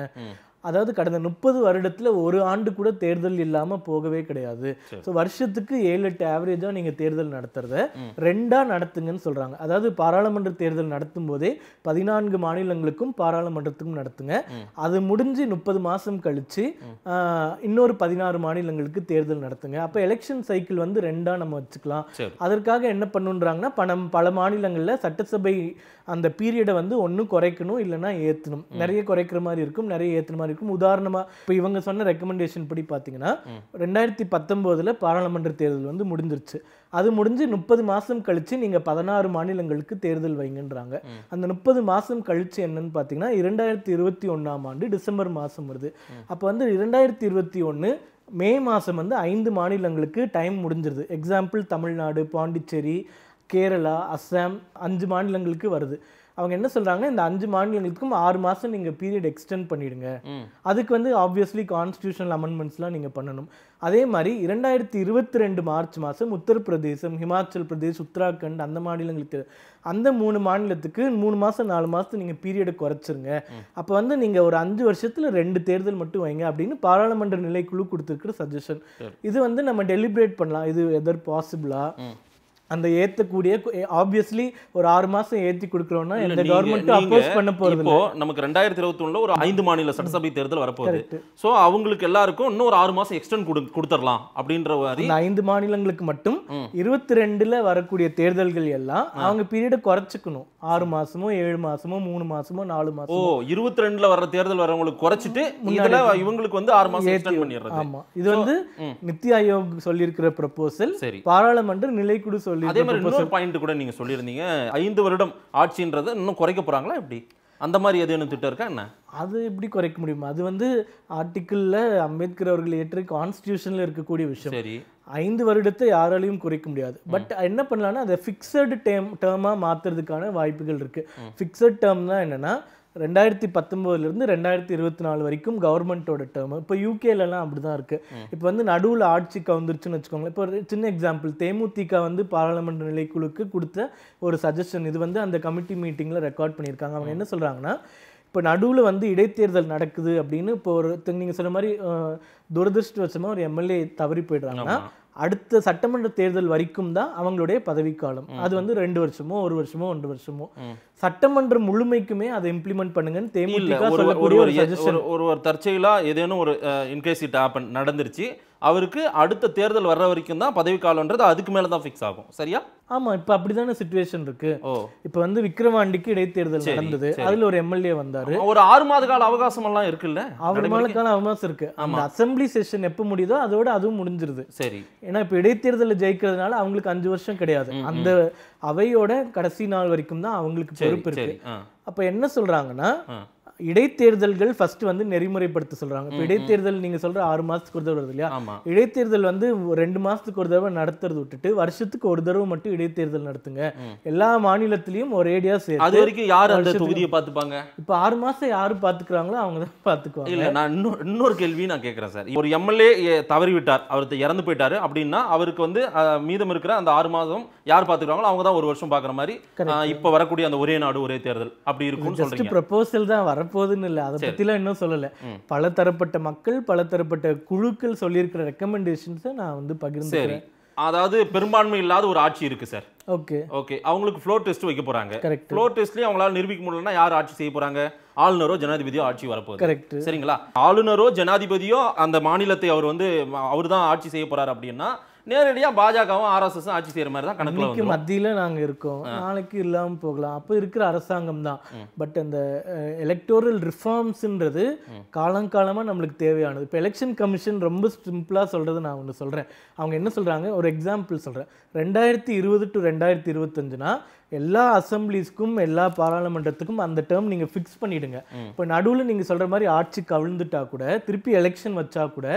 அதாவது கடந்த முப்பது வருடத்தில் ஒரு ஆண்டு கூட தேர்தல் இல்லாமல் போகவே கிடையாது ஸோ வருஷத்துக்கு ஏழு எட்டு ஆவரேஜாக நீங்கள் தேர்தல் நடத்துகிறத ரெண்டாக நடத்துங்கன்னு சொல்கிறாங்க அதாவது பாராளுமன்ற தேர்தல் நடத்தும் போதே பதினான்கு மாநிலங்களுக்கும் பாராளுமன்றத்துக்கும் நடத்துங்க அது முடிஞ்சு முப்பது மாதம் கழித்து இன்னொரு பதினாறு மாநிலங்களுக்கு தேர்தல் நடத்துங்க அப்போ எலெக்ஷன் சைக்கிள் வந்து ரெண்டாக நம்ம வச்சுக்கலாம் அதற்காக என்ன பண்ணுன்றாங்கன்னா பணம் பல மாநிலங்களில் சட்டசபை அந்த பீரியடை வந்து ஒன்றும் குறைக்கணும் இல்லைனா ஏற்றணும் நிறைய குறைக்கிற மாதிரி இருக்கும் நிறைய ஏற்றுன மாதிரி இருக்கும் உதாரணமாக இப்போ இவங்க சொன்ன ரெக்கமெண்டேஷன் படி பார்த்தீங்கன்னா ரெண்டாயிரத்தி பத்தொம்போதில் பாராளுமன்ற தேர்தல் வந்து முடிஞ்சிருச்சு அது முடிஞ்சு முப்பது மாதம் கழித்து நீங்கள் பதினாறு மாநிலங்களுக்கு தேர்தல் வைங்கன்றாங்க அந்த முப்பது மாதம் கழித்து என்னன்னு பார்த்தீங்கன்னா இரண்டாயிரத்தி இருபத்தி ஒன்றாம் ஆண்டு டிசம்பர் மாதம் வருது அப்போ வந்து இரண்டாயிரத்தி இருபத்தி ஒன்று மே மாதம் வந்து ஐந்து மாநிலங்களுக்கு டைம் முடிஞ்சிருது எக்ஸாம்பிள் தமிழ்நாடு பாண்டிச்சேரி கேரளா அஸ்ஸாம் அஞ்சு மாநிலங்களுக்கு வருது அவங்க என்ன சொல்றாங்க இந்த அஞ்சு மாநிலங்களுக்கும் ஆறு மாசம் நீங்க பீரியட் எக்ஸ்டெண்ட் பண்ணிடுங்க அதுக்கு வந்து ஆப்வியஸ்லி கான்ஸ்டியூஷனல் அமெண்ட்மெண்ட்ஸ்லாம் நீங்க பண்ணணும் அதே மாதிரி இரண்டாயிரத்தி இருபத்தி ரெண்டு மார்ச் மாதம் உத்தரப்பிரதேசம் ஹிமாச்சல் பிரதேஷ் உத்தராகண்ட் அந்த மாநிலங்களுக்கு அந்த மூணு மாநிலத்துக்கு மூணு மாசம் நாலு மாசத்து நீங்க பீரியடை குறைச்சிருங்க அப்போ வந்து நீங்க ஒரு அஞ்சு வருஷத்துல ரெண்டு தேர்தல் மட்டும் வைங்க அப்படின்னு பாராளுமன்ற நிலைக்குழு கொடுத்துருக்குற சஜஷன் இது வந்து நம்ம டெலிபரேட் பண்ணலாம் இது எதர் பாசிபிளா அந்த ஏற்றக்கூடிய ஆப்வியஸ்லி ஒரு ஆறு மாதம் ஏற்றி கொடுக்குறோன்னா எந்த கவர்மெண்ட்டும் அப்போஸ் பண்ண போகிறது இப்போ நமக்கு ரெண்டாயிரத்தி இருபத்தி ஒன்றில் ஒரு ஐந்து மாநில சட்டசபை தேர்தல் வரப்போகுது ஸோ அவங்களுக்கு எல்லாருக்கும் இன்னும் ஒரு ஆறு மாதம் எக்ஸ்டெண்ட் கொடு கொடுத்துடலாம் அப்படின்ற மாதிரி ஐந்து மாநிலங்களுக்கு மட்டும் இருபத்தி ரெண்டில் வரக்கூடிய தேர்தல்கள் எல்லாம் அவங்க பீரியடை குறைச்சிக்கணும் ஆறு மாசமோ ஏழு மாசமோ மூணு மாசமோ நாலு மாசம் ஓ இருபத்தி ரெண்டுல வர தேர்தல் வரவங்களுக்கு குறைச்சிட்டு இவங்களுக்கு வந்து ஆறு மாசம் பண்ணிடுறது ஆமா இது வந்து நித்தி ஆயோக் சொல்லியிருக்கிற ப்ரொபோசல் சரி பாராளுமன்ற நிலைக்குழு சொல்லி அதே மாதிரி பாயிண்ட் கூட நீங்க சொல்லியிருந்தீங்க ஐந்து வருடம் ஆட்சின்றது இன்னும் குறைக்க போறாங்களா எப்படி அந்த மாதிரி எதுவும் திட்டம் இருக்கா என்ன அது எப்படி குறைக்க முடியுமா அது வந்து ஆர்டிக்கிளில் அம்பேத்கர் அவர்கள் ஏற்று கான்ஸ்டியூஷனில் இருக்கக்கூடிய விஷயம் சரி ஐந்து வருடத்தை யாராலையும் குறைக்க முடியாது பட் என்ன பண்ணலான்னா அதை ஃபிக்ஸடு டேம் டேர்மாக மாற்றுறதுக்கான வாய்ப்புகள் இருக்குது ஃபிக்ஸட் தான் என்னென்னா ரெண்டாயிரத்தி பத்தொம்போதுலேருந்து ரெண்டாயிரத்தி இருபத்தி நாலு வரைக்கும் கவர்மெண்ட்டோட டேர்ம் இப்போ யூகேலலாம் அப்படி தான் இருக்குது இப்போ வந்து நடுவில் ஆட்சி கவுந்துருச்சுன்னு வச்சுக்கோங்களேன் இப்போ ஒரு சின்ன எக்ஸாம்பிள் தேமுதிக வந்து பாராளுமன்ற நிலைக்குழுக்கு கொடுத்த ஒரு சஜஷன் இது வந்து அந்த கமிட்டி மீட்டிங்கில் ரெக்கார்ட் பண்ணியிருக்காங்க அவங்க என்ன சொல்கிறாங்கன்னா இப்போ நடுவில் வந்து இடைத்தேர்தல் நடக்குது அப்படின்னு இப்போ ஒரு நீங்கள் சொன்ன மாதிரி துரதிருஷ்டவசமாக ஒரு எம்எல்ஏ தவறி போயிடுறாங்கன்னா அடுத்த சட்டமன்ற தேர்தல் வரைக்கும் தான் அவங்களுடைய பதவிக்காலம் அது வந்து ரெண்டு வருஷமோ ஒரு வருஷமோ ஒன்று வருஷமோ சட்டமன்றம் முழுமைக்குமே அதை இம்ப்ளிமெண்ட் பண்ணுங்கன்னு தேமுதிக ஒரு ஒரு தற்செயலா ஏதேனும் ஒரு இன்கேஸ் இட் ஆப்பன் நடந்துருச்சு அவருக்கு அடுத்த தேர்தல் வர்ற வரைக்கும் தான் பதவிக்காலன்றது அதுக்கு மேல தான் ஃபிக்ஸ் ஆகும் சரியா ஆமா இப்ப அப்படிதான சுச்சுவேஷன் இருக்கு இப்ப வந்து விக்ரவாண்டிக்கு இடைத்தேர்தல் நடந்தது அதுல ஒரு எம்எல்ஏ வந்தாரு ஒரு ஆறு மாத கால அவகாசம் எல்லாம் இருக்குல்ல ஆறு மாத கால அவகாசம் இருக்கு ஆமா அசம்பிளி செஷன் எப்போ முடியுதோ அதோட அதுவும் முடிஞ்சிருது சரி ஏன்னா இப்ப இடைத்தேர்தல் ஜெயிக்கிறதுனால அவங்களுக்கு அஞ்சு வருஷம் கிடையாது அந்த அவையோட கடைசி நாள் வரைக்கும் தான் அவங்களுக்கு பொறுப்பு இருக்கு அப்ப என்ன சொல்றாங்கன்னா இடைத்தேர்தல்கள் ஃபர்ஸ்ட் வந்து நெறிமுறைப்படுத்த சொல்றாங்க இப்போ இடைத்தேர்தல் நீங்க சொல்ற ஆறு மாசத்துக்கு ஒரு தடவை வருது இல்லையா இடைத்தேர்தல் வந்து ரெண்டு மாசத்துக்கு ஒரு தடவை நடத்துறது விட்டுட்டு வருஷத்துக்கு ஒரு தடவை மட்டும் இடைத்தேர்தல் நடத்துங்க எல்லா மாநிலத்திலயும் ஏடியா சேர்த்து அது வரைக்கும் யார் அந்த தொகுதியை பார்த்துப்பாங்க இப்போ ஆறு மாசம் யாரு பாத்துக்கிறாங்களோ அவங்க தான் பாத்துக்குவாங்க இல்ல நான் இன்னொரு இன்னொரு கேள்வி நான் கேட்கறேன் சார் ஒரு எம்எல்ஏ தவறி விட்டார் அவர் இறந்து போயிட்டாரு அப்படின்னா அவருக்கு வந்து மீதம் இருக்கிற அந்த ஆறு மாதம் யார் பாத்துக்கிறாங்களோ அவங்க தான் ஒரு வருஷம் பாக்குற மாதிரி இப்போ வரக்கூடிய அந்த ஒரே நாடு ஒரே தேர்தல் அப்படி இருக்கும் ப்ரப்போசல் தான் வர வரப்போகுதுன்னு இல்லை அதை பற்றிலாம் இன்னும் சொல்லலை பல தரப்பட்ட மக்கள் பல தரப்பட்ட குழுக்கள் சொல்லியிருக்கிற ரெக்கமெண்டேஷன்ஸை நான் வந்து பகிர்ந்துக்கிறேன் அதாவது பெரும்பான்மை இல்லாத ஒரு ஆட்சி இருக்கு சார் ஓகே ஓகே அவங்களுக்கு ஃப்ளோர் டெஸ்ட் வைக்க போறாங்க கரெக்ட் ஃப்ளோர் டெஸ்ட்லயே அவங்களால நிரூபிக்க முடியலன்னா யார் ஆட்சி செய்ய போறாங்க ஆளுநரோ ஜனாதிபதியோ ஆட்சி வரப்போகுது கரெக்ட் சரிங்களா ஆளுநரோ ஜனாதிபதியோ அந்த மாநிலத்தை அவர் வந்து அவர் தான் ஆட்சி செய்ய போறாரு அப்படின்னா நேரடியாக பாஜகவும் ஆர்எஸ்எஸும் ஆட்சி செய்கிற மாதிரி தான் கணக்கு மத்தியில் நாங்கள் இருக்கோம் நாளைக்கு இல்லாமல் போகலாம் அப்போ இருக்கிற அரசாங்கம் தான் பட் அந்த எலக்டோரல் ரிஃபார்ம்ஸ்ன்றது காலங்காலமாக நம்மளுக்கு தேவையானது இப்போ எலெக்ஷன் கமிஷன் ரொம்ப சிம்பிளாக சொல்கிறது நான் ஒன்று சொல்கிறேன் அவங்க என்ன சொல்கிறாங்க ஒரு எக்ஸாம்பிள் சொல்கிறேன் ரெண்டாயிரத்தி இருபது டு ரெண்டாயிரத்தி இருபத்தஞ்சுனா எல்லா அசம்பிளிஸ்க்கும் எல்லா பாராளுமன்றத்துக்கும் அந்த டேர்ம் நீங்கள் ஃபிக்ஸ் பண்ணிவிடுங்க இப்போ நடுவில் நீங்கள் சொல்கிற மாதிரி ஆட்சி கவிழ்ந்துட்டா கூட திருப்பி எலெக்ஷன் வச்சா கூட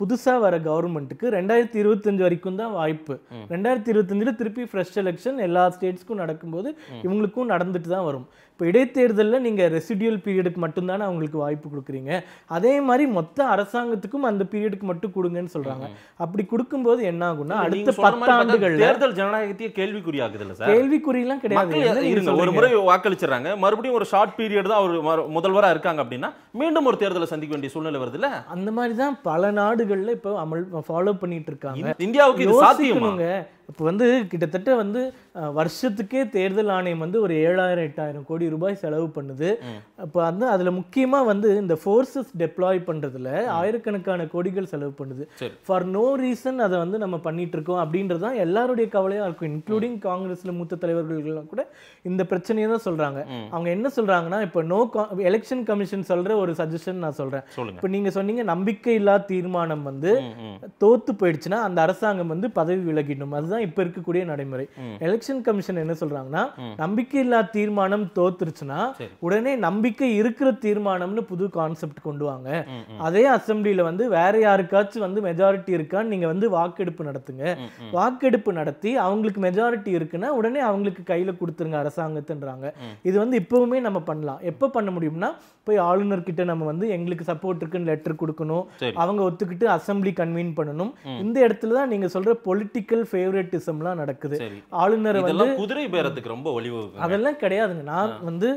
புதுசாக வர கவர்மெண்ட்டுக்கு ரெண்டாயிரத்தி இருபத்தஞ்சு வரைக்கும் தான் வாய்ப்பு ரெண்டாயிரத்தி இருபத்தஞ்சில் திருப்பி ஃப்ரெஷ் எலெக்ஷன் எல்லா ஸ்டேட்ஸ்க்கும் நடக்கும்போது இவங்களுக்கும் நடந்துட்டு தான் வரும் இப்போ இடைத்தேர்தலில் நீங்கள் ரெசிடியூல் பீரியடுக்கு மட்டும்தானே அவங்களுக்கு வாய்ப்பு கொடுக்குறீங்க அதே மாதிரி மொத்த அரசாங்கத்துக்கும் அந்த பீரியடுக்கு மட்டும் கொடுங்கன்னு சொல்கிறாங்க அப்படி கொடுக்கும்போது என்ன ஆகும்னா அடுத்த பத்து ஆண்டுகள் தேர்தல் ஜனநாயகத்தையே கேள்விக்குறியாகுது சார் கேள்விக்குறியெல்லாம் கிடையாது ஒரு முறை வாக்களிச்சிடறாங்க மறுபடியும் ஒரு ஷார்ட் பீரியட் தான் அவர் முதல்வராக இருக்காங்க அப்படின்னா மீண்டும் ஒரு தேர்தலை சந்திக்க வேண்டிய சூழ்நிலை இல்லை அந்த மாதிரி தான் பல நாடுகள் நாடுகள்ல இப்போ அமல் ஃபாலோ பண்ணிட்டு இருக்காங்க இந்தியாவுக்கு இது சாத்தியமாங்க இப்போ வந்து கிட்டத்தட்ட வந்து வருஷத்துக்கே தேர்தல் ஆணையம் வந்து ஒரு ஏழாயிரம் எட்டாயிரம் கோடி ரூபாய் செலவு பண்ணுது அப்போ வந்து அதில் முக்கியமாக வந்து இந்த ஃபோர்ஸஸ் டெப்ளாய் பண்ணுறதுல ஆயிரக்கணக்கான கோடிகள் செலவு பண்ணுது ஃபார் நோ ரீசன் அதை வந்து நம்ம பண்ணிட்டு இருக்கோம் அப்படின்றது தான் எல்லாருடைய கவலையாக இருக்கும் இன்க்ளூடிங் காங்கிரஸில் மூத்த தலைவர்கள்லாம் கூட இந்த பிரச்சனையை தான் சொல்கிறாங்க அவங்க என்ன சொல்கிறாங்கன்னா இப்போ நோ எலெக்ஷன் கமிஷன் சொல்கிற ஒரு சஜஷன் நான் சொல்கிறேன் இப்போ நீங்கள் சொன்னீங்க நம்பிக்கை இல்லா தீர்மானம் வந்து தோத்து போயிடுச்சுன்னா அந்த அரசாங்கம் வந்து பதவி விலகிடணும் அதுதான் தான் இப்போ இருக்கக்கூடிய நடைமுறை எலெக்ஷன் கமிஷன் என்ன சொல்றாங்கன்னா இல்லாத தீர்மானம் தோத்துருச்சுன்னா உடனே நம்பிக்கை இருக்கிற தீர்மானம்னு புது கான்செப்ட் கொண்டு வாங்க அதே அசம்பிளியில வந்து வேற யாருக்காச்சும் வந்து மெஜாரிட்டி இருக்கான்னு நீங்க வந்து வாக்கெடுப்பு நடத்துங்க வாக்கெடுப்பு நடத்தி அவங்களுக்கு மெஜாரிட்டி இருக்குன்னா உடனே அவங்களுக்கு கையில கொடுத்துருங்க அரசாங்கத்துன்றாங்க இது வந்து இப்பவுமே நம்ம பண்ணலாம் எப்போ பண்ண முடியும்னா போய் ஆளுநர்கிட்ட நம்ம வந்து எங்களுக்கு சப்போர்ட் இருக்குன்னு லெட்டர் கொடுக்கணும் அவங்க ஒத்துக்கிட்டு அசம்பிளி கன்வீன் பண்ணணும் இந்த இடத்துல தான் நீங்க சொல்ற பொலிட்டிக்கல் ஃபேவரட்டிசம்லாம் நடக்குது ஆளுநர் வந்து குதிரை பேரத்துக்கு ரொம்ப ஒளிவு அதெல்லாம் கிடையாதுங்க நான் வந்து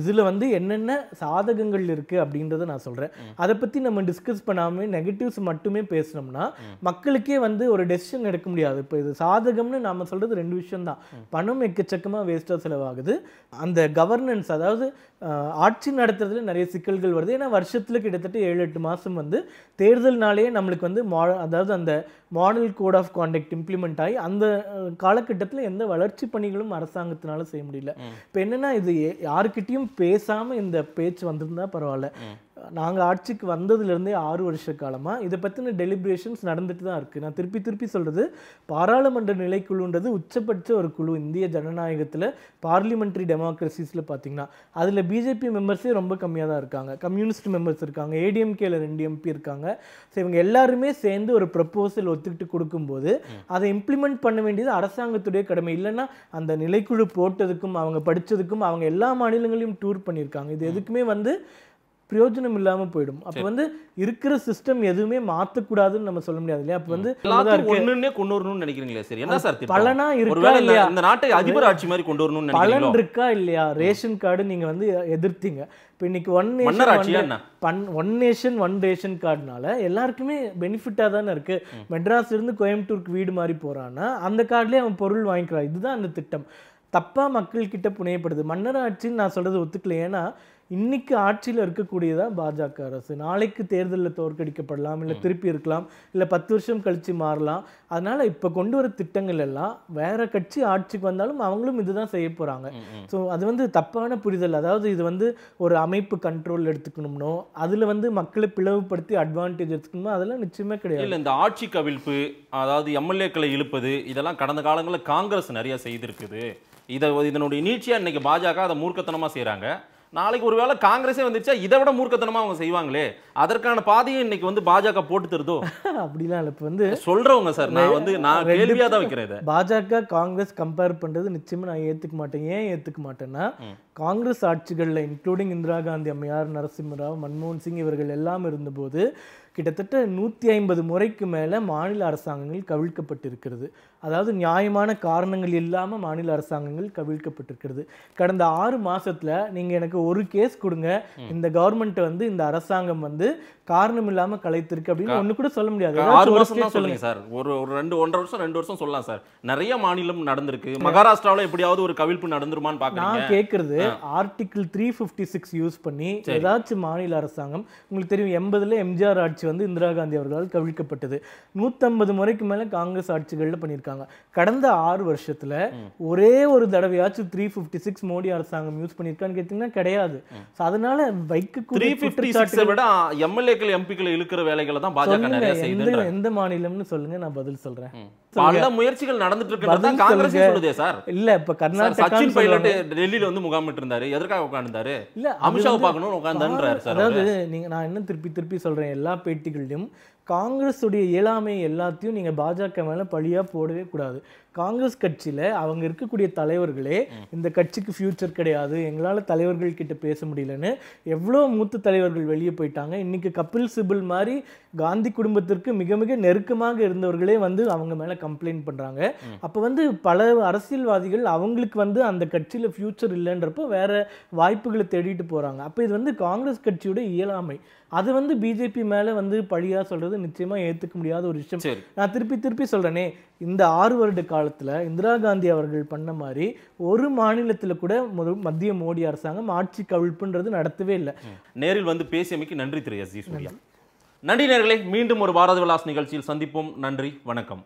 இதில் வந்து என்னென்ன சாதகங்கள் இருக்குது அப்படின்றத நான் சொல்கிறேன் அதை பற்றி நம்ம டிஸ்கஸ் பண்ணாமல் நெகட்டிவ்ஸ் மட்டுமே பேசினோம்னா மக்களுக்கே வந்து ஒரு டெசிஷன் எடுக்க முடியாது இப்போ இது சாதகம்னு நாம் சொல்கிறது ரெண்டு விஷயம் தான் பணம் எக்கச்சக்கமாக வேஸ்ட்டாக செலவாகுது அந்த கவர்னன்ஸ் அதாவது ஆட்சி நடத்துறதுல நிறைய சிக்கல்கள் வருது ஏன்னா வருஷத்தில் கிட்டத்தட்ட ஏழு எட்டு மாதம் வந்து தேர்தல்னாலேயே நம்மளுக்கு வந்து மா அதாவது அந்த model code of conduct implement ஆகி அந்த காலகட்டத்தில் எந்த வளர்ச்சி பணிகளும் அரசாங்கத்தினால செய்ய முடியல இப்போ என்னென்னா இது யாருக்கிட்டேயும் பேசாமல் இந்த பேச்சு வந்திருந்தா பரவாயில்ல நாங்கள் ஆட்சிக்கு வந்ததுலேருந்தே ஆறு வருஷ காலமாக இதை பற்றின டெலிபரேஷன்ஸ் நடந்துட்டு தான் இருக்குது நான் திருப்பி திருப்பி சொல்கிறது பாராளுமன்ற நிலைக்குழுன்றது உச்சபட்ச ஒரு குழு இந்திய ஜனநாயகத்தில் பார்லிமெண்ட்ரி டெமோக்ரஸிஸில் பார்த்திங்கன்னா அதில் பிஜேபி மெம்பர்ஸே ரொம்ப கம்மியாக தான் இருக்காங்க கம்யூனிஸ்ட் மெம்பர்ஸ் இருக்காங்க ஏடிஎம்கேல ரெண்டு எம்பி இருக்காங்க ஸோ இவங்க எல்லாருமே சேர்ந்து ஒரு ப்ரப்போசல் ஒத்துக்கிட்டு கொடுக்கும்போது அதை இம்ப்ளிமெண்ட் பண்ண வேண்டியது அரசாங்கத்துடைய கடமை இல்லைன்னா அந்த நிலைக்குழு போட்டதுக்கும் அவங்க படித்ததுக்கும் அவங்க எல்லா மாநிலங்களையும் டூர் பண்ணியிருக்காங்க இது எதுக்குமே வந்து பிரயோஜனம் இல்லாமல் போயிடும் அப்போ வந்து இருக்கிற சிஸ்டம் எதுவுமே மாத்தக்கூடாதுன்னு நம்ம சொல்ல முடியாது இல்லையா அப்போ வந்து ஒன்றுன்னே கொண்டு வரணும்னு நினைக்கிறீங்களா சரி என்ன சார் பலனா இருக்கா இல்லையா இந்த நாட்டை அதிபர் ஆட்சி மாதிரி கொண்டு வரணும்னு பலன் இருக்கா இல்லையா ரேஷன் கார்டு நீங்க வந்து எதிர்த்தீங்க இப்ப இன்னைக்கு one nation one one nation one ration கார்டுனால எல்லாருக்குமே பெனிஃபிட்டா தானே இருக்கு மெட்ராஸ் இருந்து கோயம்புத்தூருக்கு வீடு மாதிரி போறான்னா அந்த கார்டுலயே அவன் பொருள் வாங்கிக்கிறான் இதுதான் அந்த திட்டம் தப்பா மக்கள் கிட்ட புனையப்படுது மன்னர் ஆட்சின்னு நான் சொல்றது ஒத்துக்கல ஏன்னா இன்றைக்கி ஆட்சியில் இருக்கக்கூடியதான் பாஜக அரசு நாளைக்கு தேர்தலில் தோற்கடிக்கப்படலாம் இல்லை திருப்பி இருக்கலாம் இல்லை பத்து வருஷம் கழித்து மாறலாம் அதனால் இப்போ கொண்டு வர திட்டங்கள் எல்லாம் வேறு கட்சி ஆட்சிக்கு வந்தாலும் அவங்களும் இதுதான் செய்ய போகிறாங்க ஸோ அது வந்து தப்பான புரிதல் அதாவது இது வந்து ஒரு அமைப்பு கண்ட்ரோல் எடுத்துக்கணும்னோ அதில் வந்து மக்களை பிளவுபடுத்தி அட்வான்டேஜ் எடுத்துக்கணுமோ அதெல்லாம் நிச்சயமே கிடையாது இல்லை இந்த ஆட்சி கவிழ்ப்பு அதாவது எம்எல்ஏக்களை இழுப்பது இதெல்லாம் கடந்த காலங்களில் காங்கிரஸ் நிறையா செய்திருக்குது இதை இதனுடைய நீட்சியாக இன்றைக்கி பாஜக அதை மூர்க்கத்தனமாக செய்கிறாங்க நாளைக்கு ஒருவேளை காங்கிரஸே வந்துருச்சா இதை விட மூர்க்கத்தனமாக அவங்க செய்வாங்களே அதற்கான பாதையை இன்னைக்கு வந்து பாஜக போட்டு தருதோ (laughs) அப்படிலாம் இப்ப இப்போ வந்து சொல்கிறவங்க சார் நான் வந்து நான் கேள்வியா தான் வைக்கிறேன் பாஜக காங்கிரஸ் கம்பேர் பண்ணுறது நிச்சயமாக நான் ஏத்துக்க மாட்டேன் ஏன் ஏத்துக்க மாட்டேன்னா காங்கிரஸ் ஆட்சிகளில் இன்க்ளூடிங் இந்திரா காந்தி அம்மையார் நரசிம்மராவ் மன்மோகன் சிங் இவர்கள் எல்லாம் இருந்தபோது கிட்டத்தட்ட நூற்றி ஐம்பது முறைக்கு மேலே மாநில அரசாங்கங்கள் கவிழ்க்கப்பட்டிருக்கிறது அதாவது நியாயமான காரணங்கள் இல்லாமல் மாநில அரசாங்கங்கள் கவிழ்க்கப்பட்டிருக்கிறது கடந்த ஆறு மாதத்தில் நீங்கள் எனக்கு ஒரு கேஸ் கொடுங்க இந்த கவர்மெண்ட் வந்து இந்த அரசாங்கம் வந்து காரணம் இல்லாமல் கலைத்திருக்கு அப்படின்னு ஒன்று கூட சொல்ல முடியாது ஆறு வருஷம் தான் சொல்லுங்க சார் ஒரு ஒரு ரெண்டு ஒன்றரை வருஷம் ரெண்டு வருஷம் சொல்லலாம் சார் நிறைய மாநிலம் நடந்திருக்கு மகாராஷ்டிராவில் எப்படியாவது ஒரு கவிழ்ப்பு நடந்துருமான்னு பார்க்க நான் கேட்குறது article three fifty six use பண்ணி ஏதாச்சும் மாநில அரசாங்கம் உங்களுக்கு தெரியும் எண்பதில் எம்ஜிஆர் ஆட்சி வந்து இந்திரா காந்தி அவர்களால் கவிழ்க்கப்பட்டது நூற்றம்பது முறைக்கு மேலே காங்கிரஸ் ஆட்சிகளில் பண்ணியிருக்காங்க பண்ணியிருக்காங்க கடந்த ஆறு வருஷத்துல ஒரே ஒரு தடவையாச்சும் த்ரீ பிப்டி சிக்ஸ் மோடி அரசாங்கம் யூஸ் பண்ணியிருக்கான்னு கேட்டீங்கன்னா கிடையாது ஸோ அதனால வைக்க த்ரீ விட எம்எல்ஏக்கள் எம்பிக்கள் இழுக்கிற வேலைகளை தான் பாஜக எந்த எந்த மாநிலம்னு சொல்லுங்க நான் பதில் சொல்றேன் முயற்சிகள் நடந்துட்டு இருக்கிறது சார் இல்ல இப்ப சச்சின் பைலட் டெல்லியில வந்து முகாமிட்டு இருந்தாரு எதற்காக உட்கார்ந்தாரு இல்ல அமித்ஷா பார்க்கணும் உட்கார்ந்தாரு அதாவது நீங்க நான் என்ன திருப்பி திருப்பி சொல்றேன் எல்லா பேட்டிகளிலும் காங்கிரஸுடைய இயலாமை எல்லாத்தையும் நீங்கள் பாஜக மேலே பழியாக போடவே கூடாது காங்கிரஸ் கட்சியில் அவங்க இருக்கக்கூடிய தலைவர்களே இந்த கட்சிக்கு ஃப்யூச்சர் கிடையாது எங்களால் தலைவர்கள் கிட்ட பேச முடியலன்னு எவ்வளோ மூத்த தலைவர்கள் வெளியே போயிட்டாங்க இன்றைக்கி கபில் சிபில் மாதிரி காந்தி குடும்பத்திற்கு மிக மிக நெருக்கமாக இருந்தவர்களே வந்து அவங்க மேலே கம்ப்ளைண்ட் பண்ணுறாங்க அப்போ வந்து பல அரசியல்வாதிகள் அவங்களுக்கு வந்து அந்த கட்சியில் ஃப்யூச்சர் இல்லைன்றப்போ வேறு வாய்ப்புகளை தேடிட்டு போகிறாங்க அப்போ இது வந்து காங்கிரஸ் கட்சியோட இயலாமை அது வந்து பிஜேபி மேலே வந்து பழியாக சொல்கிறது நிச்சயமாக ஏற்றுக்க முடியாத ஒரு விஷயம் நான் திருப்பி திருப்பி சொல்கிறேனே இந்த ஆறு வருட காலத்தில் இந்திரா காந்தி அவர்கள் பண்ண மாதிரி ஒரு மாநிலத்தில் கூட மத்திய மோடி அரசாங்கம் ஆட்சி கவிழ்ப்புன்றது நடத்தவே இல்லை நேரில் வந்து பேசியமைக்கு நன்றி திரு எஸ் ஜி சூர்யா நன்றி நேர்களை மீண்டும் ஒரு பாரத விலாஸ் நிகழ்ச்சியில் சந்திப்போம் நன்றி வணக்கம்